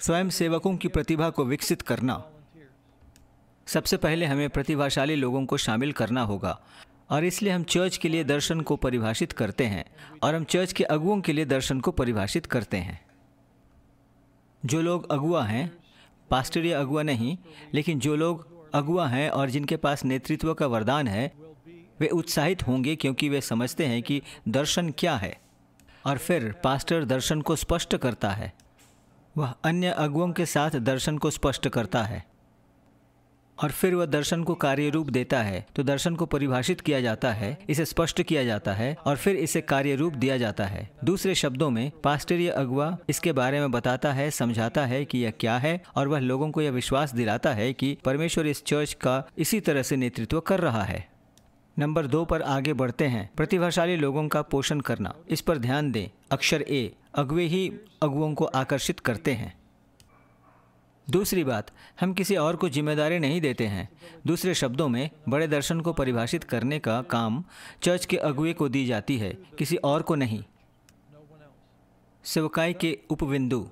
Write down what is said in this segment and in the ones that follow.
स्वयं सेवकों की प्रतिभा को विकसित करना सबसे पहले हमें प्रतिभाशाली लोगों को शामिल करना होगा और इसलिए हम चर्च के लिए दर्शन को परिभाषित करते हैं और हम चर्च के अगुओं के लिए दर्शन को परिभाषित करते हैं जो लोग अगुआ हैं पास्टर या अगुआ नहीं लेकिन जो लोग अगुआ हैं और जिनके पास नेतृत्व का वरदान है वे उत्साहित होंगे क्योंकि वे समझते हैं कि दर्शन क्या है और फिर पास्टर दर्शन को स्पष्ट करता है वह अन्य अगुओं के साथ दर्शन को स्पष्ट करता है और फिर वह दर्शन को कार्य रूप देता है तो दर्शन को परिभाषित किया जाता है इसे स्पष्ट किया जाता है और फिर इसे कार्य रूप दिया जाता है दूसरे शब्दों में पास्टरीय अगुआ इसके बारे में बताता है समझाता है कि यह क्या है और वह लोगों को यह विश्वास दिलाता है कि परमेश्वर इस चर्च का इसी तरह से नेतृत्व कर रहा है नंबर दो पर आगे बढ़ते हैं प्रतिभाशाली लोगों का पोषण करना इस पर ध्यान दें अक्षर ए अगुए ही अगुओं को आकर्षित करते हैं दूसरी बात हम किसी और को जिम्मेदारी नहीं देते हैं दूसरे शब्दों में बड़े दर्शन को परिभाषित करने का काम चर्च के अगुए को दी जाती है किसी और को नहीं सेवकाई के उपबिंदु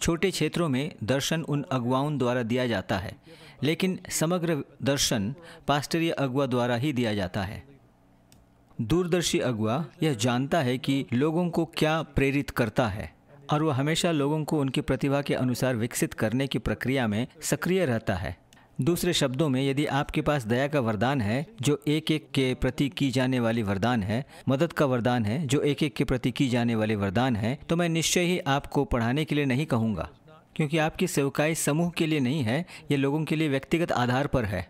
छोटे क्षेत्रों में दर्शन उन अगुवाओं द्वारा दिया जाता है लेकिन समग्र दर्शन पास्टरीय अगुआ द्वारा ही दिया जाता है दूरदर्शी अगुआ यह जानता है कि लोगों को क्या प्रेरित करता है और वह हमेशा लोगों को उनकी प्रतिभा के अनुसार विकसित करने की प्रक्रिया में सक्रिय रहता है दूसरे शब्दों में यदि आपके पास दया का वरदान है जो एक एक के प्रति की जाने वाली वरदान है मदद का वरदान है जो एक एक के प्रति की जाने वाले वरदान है तो मैं निश्चय ही आपको पढ़ाने के लिए नहीं कहूँगा क्योंकि आपकी सेवकाई समूह के लिए नहीं है ये लोगों के लिए व्यक्तिगत आधार पर है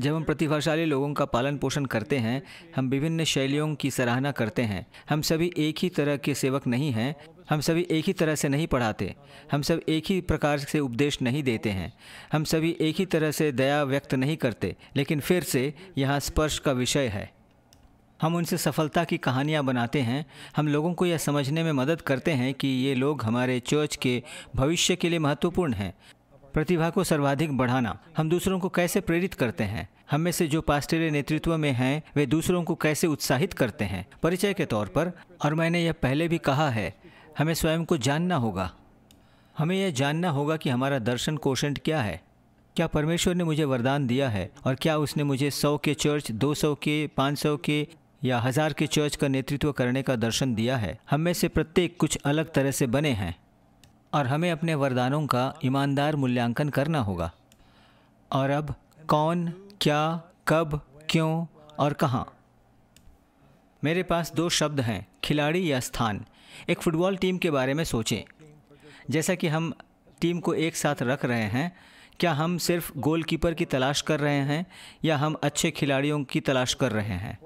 जब हम प्रतिभाशाली लोगों का पालन पोषण करते हैं हम विभिन्न शैलियों की सराहना करते हैं हम सभी एक ही तरह के सेवक नहीं हैं हम सभी एक ही तरह से नहीं पढ़ाते हम सब एक ही प्रकार से उपदेश नहीं देते हैं हम सभी एक ही तरह से दया व्यक्त नहीं करते लेकिन फिर से यहाँ स्पर्श का विषय है हम उनसे सफलता की कहानियाँ बनाते हैं हम लोगों को यह समझने में मदद करते हैं कि ये लोग हमारे चर्च के भविष्य के लिए महत्वपूर्ण हैं प्रतिभा को सर्वाधिक बढ़ाना हम दूसरों को कैसे प्रेरित करते हैं हम में से जो पास्टेरे नेतृत्व में हैं वे दूसरों को कैसे उत्साहित करते हैं परिचय के तौर पर और मैंने यह पहले भी कहा है हमें स्वयं को जानना होगा हमें यह जानना होगा कि हमारा दर्शन कोशंट क्या है क्या परमेश्वर ने मुझे वरदान दिया है और क्या उसने मुझे सौ के चर्च दो सौ के पाँच सौ के या हज़ार के चर्च का नेतृत्व करने का दर्शन दिया है हम में से प्रत्येक कुछ अलग तरह से बने हैं और हमें अपने वरदानों का ईमानदार मूल्यांकन करना होगा और अब कौन क्या कब क्यों और कहाँ मेरे पास दो शब्द हैं खिलाड़ी या स्थान एक फुटबॉल टीम के बारे में सोचें जैसा कि हम टीम को एक साथ रख रहे हैं क्या हम सिर्फ गोलकीपर की तलाश कर रहे हैं या हम अच्छे खिलाड़ियों की तलाश कर रहे हैं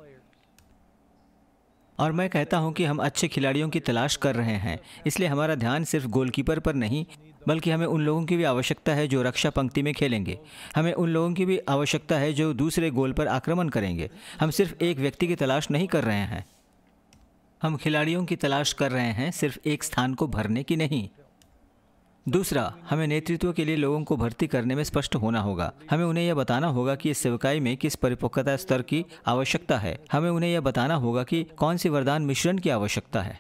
और मैं कहता हूं कि हम अच्छे खिलाड़ियों की तलाश कर रहे हैं इसलिए हमारा ध्यान सिर्फ गोलकीपर पर नहीं बल्कि हमें उन लोगों की भी आवश्यकता है जो रक्षा पंक्ति में खेलेंगे हमें उन लोगों की भी आवश्यकता है जो दूसरे गोल पर आक्रमण करेंगे हम सिर्फ एक व्यक्ति की तलाश नहीं कर रहे हैं हम खिलाड़ियों की तलाश कर रहे हैं सिर्फ एक स्थान को भरने की नहीं दूसरा हमें नेतृत्व के लिए लोगों को भर्ती करने में स्पष्ट होना होगा हमें उन्हें यह बताना होगा कि इस सेवकाई में किस परिपक्वता स्तर की आवश्यकता है हमें उन्हें यह बताना होगा कि कौन सी वरदान मिश्रण की आवश्यकता है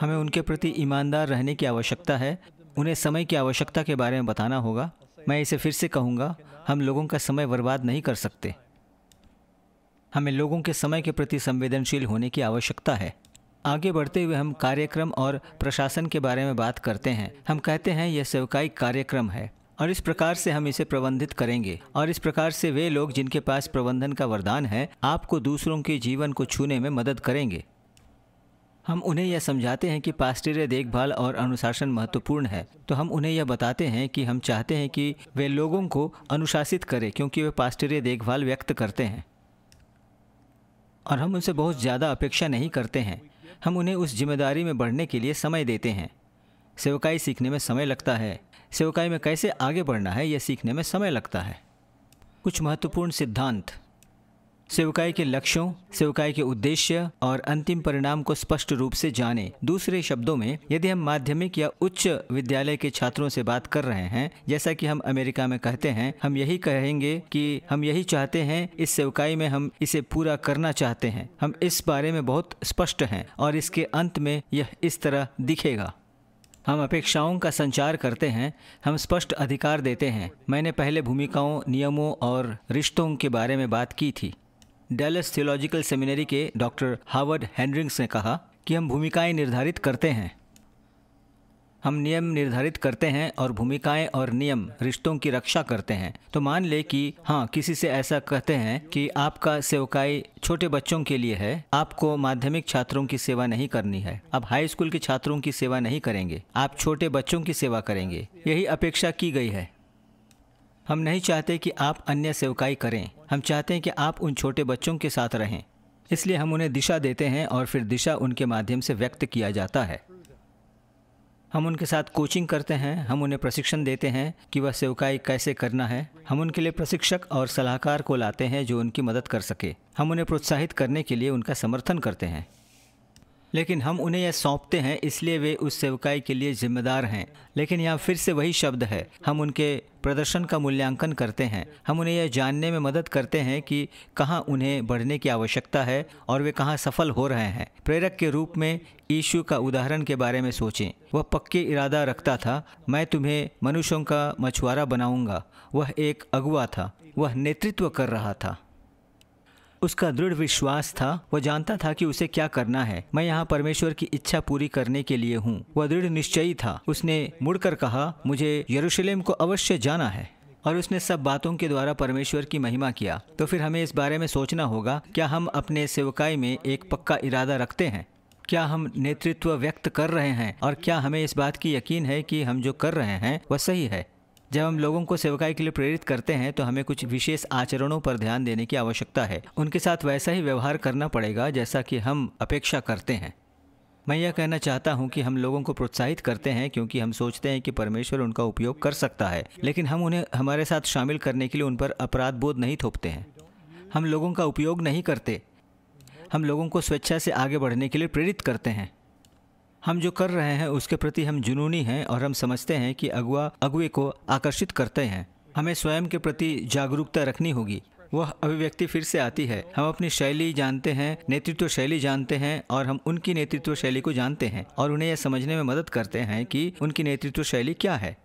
हमें उनके प्रति ईमानदार रहने की आवश्यकता है उन्हें समय की आवश्यकता के बारे में बताना होगा मैं इसे फिर से कहूँगा हम लोगों का समय बर्बाद नहीं कर सकते हमें लोगों के समय के प्रति संवेदनशील होने की आवश्यकता है आगे बढ़ते हुए हम कार्यक्रम और प्रशासन के बारे में बात करते हैं हम कहते हैं यह सेवकाई कार्यक्रम है और इस प्रकार से हम इसे प्रबंधित करेंगे और इस प्रकार से वे लोग जिनके पास प्रबंधन का वरदान है आपको दूसरों के जीवन को छूने में मदद करेंगे हम उन्हें यह समझाते हैं कि पास्टरीय देखभाल और अनुशासन महत्वपूर्ण है तो हम उन्हें यह बताते हैं कि हम चाहते हैं कि वे लोगों को अनुशासित करें क्योंकि वे पास्टरीय देखभाल व्यक्त करते हैं और हम उनसे बहुत ज़्यादा अपेक्षा नहीं करते हैं हम उन्हें उस जिम्मेदारी में बढ़ने के लिए समय देते हैं सेवकाई सीखने में समय लगता है सेवकाई में कैसे आगे बढ़ना है यह सीखने में समय लगता है कुछ महत्वपूर्ण सिद्धांत सेवकाई के लक्ष्यों सेवकाई के उद्देश्य और अंतिम परिणाम को स्पष्ट रूप से जाने दूसरे शब्दों में यदि हम माध्यमिक या उच्च विद्यालय के छात्रों से बात कर रहे हैं जैसा कि हम अमेरिका में कहते हैं हम यही कहेंगे कि हम यही चाहते हैं इस सेवकाई में हम इसे पूरा करना चाहते हैं हम इस बारे में बहुत स्पष्ट हैं और इसके अंत में यह इस तरह दिखेगा हम अपेक्षाओं का संचार करते हैं हम स्पष्ट अधिकार देते हैं मैंने पहले भूमिकाओं नियमों और रिश्तों के बारे में बात की थी डेलस थियोलॉजिकल सेमिनरी के डॉक्टर हावर्ड हैंड्रिंग्स ने कहा कि हम भूमिकाएं निर्धारित करते हैं हम नियम निर्धारित करते हैं और भूमिकाएं और नियम रिश्तों की रक्षा करते हैं तो मान ले कि हाँ किसी से ऐसा कहते हैं कि आपका सेवकाई छोटे बच्चों के लिए है आपको माध्यमिक छात्रों की सेवा नहीं करनी है आप हाई स्कूल के छात्रों की सेवा नहीं करेंगे आप छोटे बच्चों की सेवा करेंगे यही अपेक्षा की गई है हम नहीं चाहते कि आप अन्य सेवकाई करें हम चाहते हैं कि आप उन छोटे बच्चों के साथ रहें इसलिए हम उन्हें दिशा देते हैं और फिर दिशा उनके माध्यम से व्यक्त किया जाता है हम उनके साथ कोचिंग करते हैं हम उन्हें प्रशिक्षण देते हैं कि वह सेवकाई कैसे करना है हम उनके लिए प्रशिक्षक और सलाहकार को लाते हैं जो उनकी मदद कर सके हम उन्हें प्रोत्साहित करने के लिए उनका समर्थन करते हैं लेकिन हम उन्हें यह सौंपते हैं इसलिए वे उस सेवकाई के लिए जिम्मेदार हैं लेकिन यहाँ फिर से वही शब्द है हम उनके प्रदर्शन का मूल्यांकन करते हैं हम उन्हें यह जानने में मदद करते हैं कि कहाँ उन्हें बढ़ने की आवश्यकता है और वे कहाँ सफल हो रहे हैं प्रेरक के रूप में यीशु का उदाहरण के बारे में सोचें वह पक्के इरादा रखता था मैं तुम्हें मनुष्यों का मछुआरा बनाऊंगा वह एक अगुआ था वह नेतृत्व कर रहा था उसका दृढ़ विश्वास था वह जानता था कि उसे क्या करना है मैं यहाँ परमेश्वर की इच्छा पूरी करने के लिए हूँ वह दृढ़ निश्चयी था उसने मुड़कर कहा मुझे यरूशलेम को अवश्य जाना है और उसने सब बातों के द्वारा परमेश्वर की महिमा किया तो फिर हमें इस बारे में सोचना होगा क्या हम अपने सेवकाई में एक पक्का इरादा रखते हैं क्या हम नेतृत्व व्यक्त कर रहे हैं और क्या हमें इस बात की यकीन है कि हम जो कर रहे हैं वह सही है जब हम लोगों को सेवकाई के लिए प्रेरित करते हैं तो हमें कुछ विशेष आचरणों पर ध्यान देने की आवश्यकता है उनके साथ वैसा ही व्यवहार करना पड़ेगा जैसा कि हम अपेक्षा करते हैं मैं यह कहना चाहता हूं कि हम लोगों को प्रोत्साहित करते हैं क्योंकि हम सोचते हैं कि परमेश्वर उनका उपयोग कर सकता है लेकिन हम उन्हें हमारे साथ शामिल करने के लिए उन पर अपराध बोध नहीं थोपते हैं हम लोगों का उपयोग नहीं करते हम लोगों को स्वेच्छा से आगे बढ़ने के लिए प्रेरित करते हैं हम जो कर रहे हैं उसके प्रति हम जुनूनी हैं और हम समझते हैं कि अगुआ अगुए को आकर्षित करते हैं हमें स्वयं के प्रति जागरूकता रखनी होगी वह अभिव्यक्ति फिर से आती है हम अपनी शैली जानते हैं नेतृत्व शैली जानते हैं और हम उनकी नेतृत्व शैली को जानते हैं और उन्हें यह समझने में मदद करते हैं कि उनकी नेतृत्व शैली क्या है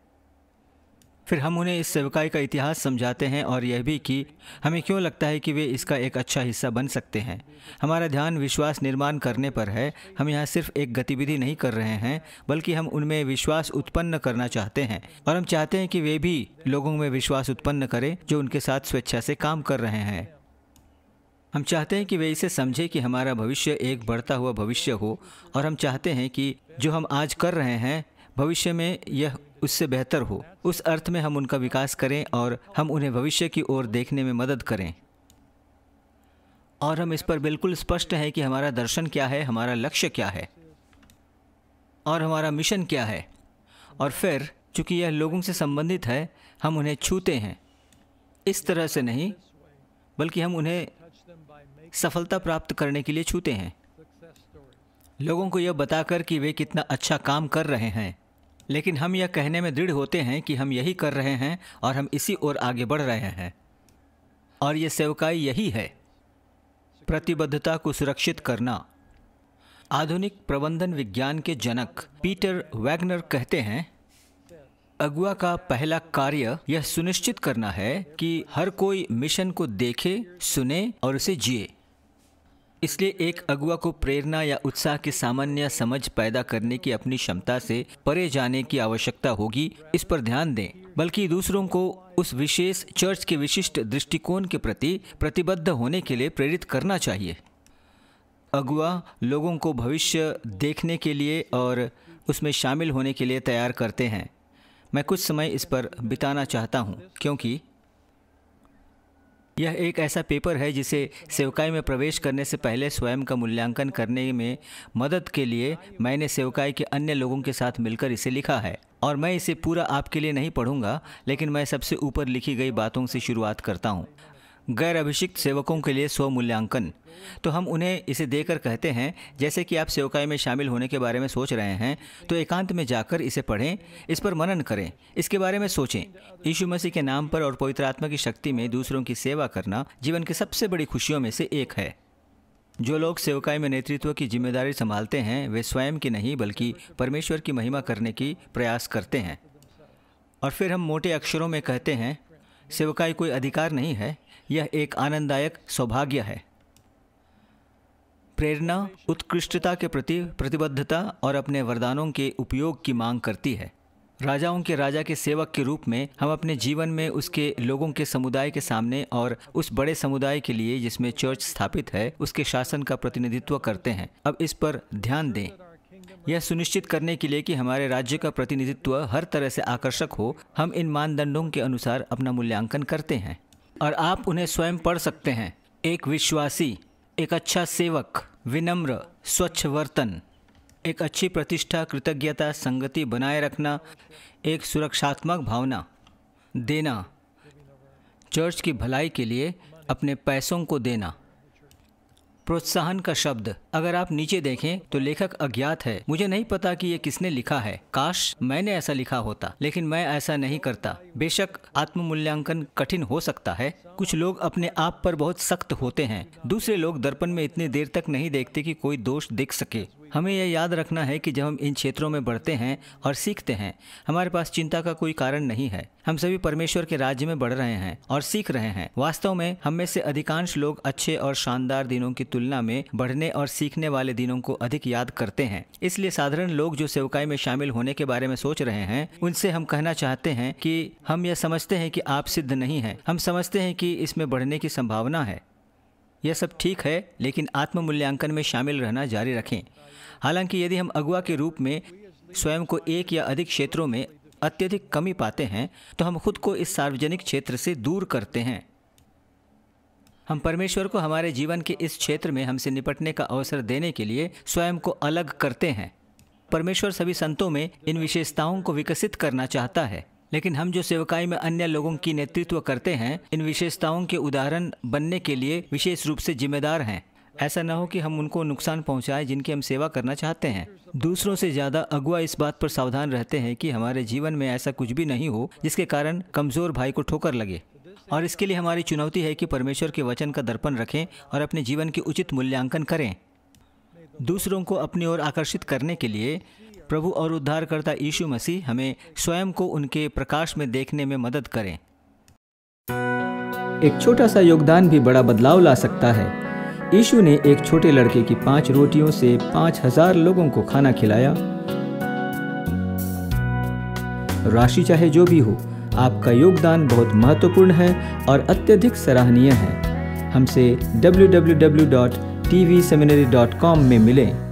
फिर हम उन्हें इस सेवकाई का इतिहास समझाते हैं और यह भी कि हमें क्यों लगता है कि वे इसका एक अच्छा हिस्सा बन सकते हैं हमारा ध्यान विश्वास निर्माण करने पर है हम यहाँ सिर्फ एक गतिविधि नहीं कर रहे हैं बल्कि हम उनमें विश्वास उत्पन्न करना चाहते हैं और हम चाहते हैं कि वे भी लोगों में विश्वास उत्पन्न करें जो उनके साथ स्वेच्छा से काम कर रहे हैं हम चाहते हैं कि वे इसे समझें कि हमारा भविष्य एक बढ़ता हुआ भविष्य हो और हम चाहते हैं कि जो हम आज कर रहे हैं भविष्य में यह उससे बेहतर हो उस अर्थ में हम उनका विकास करें और हम उन्हें भविष्य की ओर देखने में मदद करें और हम इस पर बिल्कुल स्पष्ट हैं कि हमारा दर्शन क्या है हमारा लक्ष्य क्या है और हमारा मिशन क्या है और फिर चूँकि यह लोगों से संबंधित है हम उन्हें छूते हैं इस तरह से नहीं बल्कि हम उन्हें सफलता प्राप्त करने के लिए छूते हैं लोगों को यह बताकर कि वे कितना अच्छा काम कर रहे हैं लेकिन हम यह कहने में दृढ़ होते हैं कि हम यही कर रहे हैं और हम इसी ओर आगे बढ़ रहे हैं और ये सेवकाई यही है प्रतिबद्धता को सुरक्षित करना आधुनिक प्रबंधन विज्ञान के जनक पीटर वैगनर कहते हैं अगुआ का पहला कार्य यह सुनिश्चित करना है कि हर कोई मिशन को देखे सुने और उसे जिए इसलिए एक अगुआ को प्रेरणा या उत्साह की सामान्य समझ पैदा करने की अपनी क्षमता से परे जाने की आवश्यकता होगी इस पर ध्यान दें बल्कि दूसरों को उस विशेष चर्च के विशिष्ट दृष्टिकोण के प्रति प्रतिबद्ध होने के लिए प्रेरित करना चाहिए अगुआ लोगों को भविष्य देखने के लिए और उसमें शामिल होने के लिए तैयार करते हैं मैं कुछ समय इस पर बिताना चाहता हूँ क्योंकि यह एक ऐसा पेपर है जिसे सेवकाई में प्रवेश करने से पहले स्वयं का मूल्यांकन करने में मदद के लिए मैंने सेवकाई के अन्य लोगों के साथ मिलकर इसे लिखा है और मैं इसे पूरा आपके लिए नहीं पढ़ूंगा लेकिन मैं सबसे ऊपर लिखी गई बातों से शुरुआत करता हूँ गैर अभिषिक्त सेवकों के लिए स्वमूल्यांकन तो हम उन्हें इसे देकर कहते हैं जैसे कि आप सेवकाई में शामिल होने के बारे में सोच रहे हैं तो एकांत में जाकर इसे पढ़ें इस पर मनन करें इसके बारे में सोचें यीशु मसीह के नाम पर और पवित्र आत्मा की शक्ति में दूसरों की सेवा करना जीवन की सबसे बड़ी खुशियों में से एक है जो लोग सेवकाई में नेतृत्व की जिम्मेदारी संभालते हैं वे स्वयं की नहीं बल्कि परमेश्वर की महिमा करने की प्रयास करते हैं और फिर हम मोटे अक्षरों में कहते हैं सेवकाई कोई अधिकार नहीं है यह एक आनंददायक सौभाग्य है प्रेरणा उत्कृष्टता के प्रति प्रतिबद्धता और अपने वरदानों के उपयोग की मांग करती है राजाओं के राजा के सेवक के रूप में हम अपने जीवन में उसके लोगों के समुदाय के सामने और उस बड़े समुदाय के लिए जिसमें चर्च स्थापित है उसके शासन का प्रतिनिधित्व करते हैं अब इस पर ध्यान दें यह सुनिश्चित करने के लिए कि हमारे राज्य का प्रतिनिधित्व हर तरह से आकर्षक हो हम इन मानदंडों के अनुसार अपना मूल्यांकन करते हैं और आप उन्हें स्वयं पढ़ सकते हैं एक विश्वासी एक अच्छा सेवक विनम्र स्वच्छ वर्तन एक अच्छी प्रतिष्ठा कृतज्ञता संगति बनाए रखना एक सुरक्षात्मक भावना देना चर्च की भलाई के लिए अपने पैसों को देना प्रोत्साहन का शब्द अगर आप नीचे देखें तो लेखक अज्ञात है मुझे नहीं पता कि ये किसने लिखा है काश मैंने ऐसा लिखा होता लेकिन मैं ऐसा नहीं करता बेशक आत्म मूल्यांकन कठिन हो सकता है कुछ लोग अपने आप पर बहुत सख्त होते हैं दूसरे लोग दर्पण में इतनी देर तक नहीं देखते कि कोई दोष दिख सके हमें यह याद रखना है कि जब हम इन क्षेत्रों में बढ़ते हैं और सीखते हैं हमारे पास चिंता का कोई कारण नहीं है हम सभी परमेश्वर के राज्य में बढ़ रहे हैं और सीख रहे हैं वास्तव में हम में से अधिकांश लोग अच्छे और शानदार दिनों की तुलना में बढ़ने और सीखने वाले दिनों को अधिक याद करते हैं इसलिए साधारण लोग जो सेवकाई में शामिल होने के बारे में सोच रहे हैं उनसे हम कहना चाहते हैं कि हम यह समझते हैं कि आप सिद्ध नहीं हैं हम समझते हैं कि इसमें बढ़ने की संभावना है यह सब ठीक है लेकिन आत्म मूल्यांकन में शामिल रहना जारी रखें हालांकि यदि हम अगुआ के रूप में स्वयं को एक या अधिक क्षेत्रों में अत्यधिक कमी पाते हैं तो हम खुद को इस सार्वजनिक क्षेत्र से दूर करते हैं हम परमेश्वर को हमारे जीवन के इस क्षेत्र में हमसे निपटने का अवसर देने के लिए स्वयं को अलग करते हैं परमेश्वर सभी संतों में इन विशेषताओं को विकसित करना चाहता है लेकिन हम जो सेवकाई में अन्य लोगों की नेतृत्व करते हैं इन विशेषताओं के उदाहरण बनने के लिए विशेष रूप से जिम्मेदार हैं ऐसा न हो कि हम उनको नुकसान पहुंचाएं जिनकी हम सेवा करना चाहते हैं दूसरों से ज़्यादा अगुआ इस बात पर सावधान रहते हैं कि हमारे जीवन में ऐसा कुछ भी नहीं हो जिसके कारण कमज़ोर भाई को ठोकर लगे और इसके लिए हमारी चुनौती है कि परमेश्वर के वचन का दर्पण रखें और अपने जीवन की उचित मूल्यांकन करें दूसरों को अपनी ओर आकर्षित करने के लिए प्रभु और उद्धारकर्ता यीशु मसीह हमें स्वयं को उनके प्रकाश में देखने में मदद करें एक छोटा सा योगदान भी बड़ा बदलाव ला सकता है यीशु ने एक छोटे लड़के की पांच रोटियों से पांच हजार लोगों को खाना खिलाया राशि चाहे जो भी हो आपका योगदान बहुत महत्वपूर्ण है और अत्यधिक सराहनीय है हमसे www.tvseminary.com में मिलें